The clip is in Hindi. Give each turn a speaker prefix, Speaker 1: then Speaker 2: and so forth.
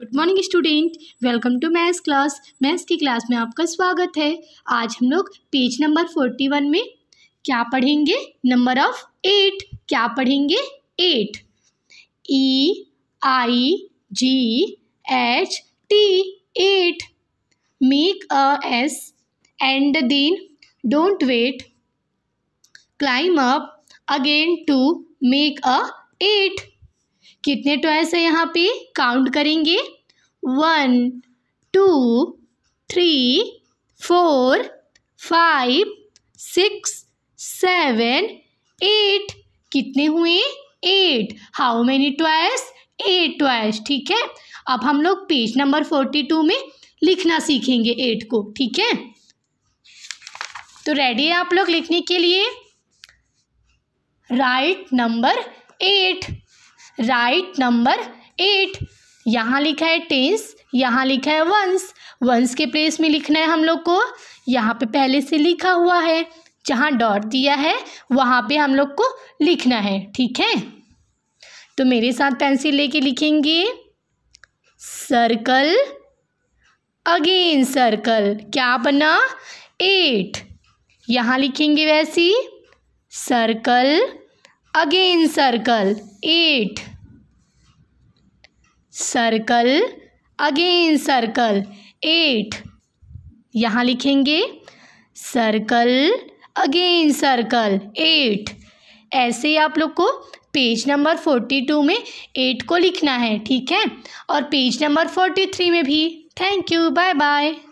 Speaker 1: good morning student welcome to maths class maths की क्लास में आपका स्वागत है आज हम लोग पेज नंबर फोर्टी वन में क्या पढ़ेंगे नंबर ऑफ एट क्या पढ़ेंगे eight E I G H T eight make a S and then don't wait climb up again to make a eight कितने टॉयस है यहाँ पे काउंट करेंगे one two three four five six seven eight कितने हुए eight how many toys eight toys ठीक है अब हम लोग पेज नंबर फोर्टी टू में लिखना सीखेंगे एट को ठीक है तो रेडी है आप लोग लिखने के लिए write number eight write number eight यहाँ लिखा है टेंस यहाँ लिखा है वंस वंस के प्लेस में लिखना है हम लोग को यहाँ पे पहले से लिखा हुआ है जहाँ डॉट दिया है वहाँ पे हम लोग को लिखना है ठीक है तो मेरे साथ पेंसिल लेके लिखेंगे सर्कल अगेन सर्कल क्या बना एट यहाँ लिखेंगे वैसी circle again circle eight circle again circle eight यहाँ लिखेंगे सर्कल अगेन सर्कल एट ऐसे ही आप लोग को पेज नंबर फोर्टी टू में एट को लिखना है ठीक है और पेज नंबर फोर्टी थ्री में भी थैंक यू बाय बाय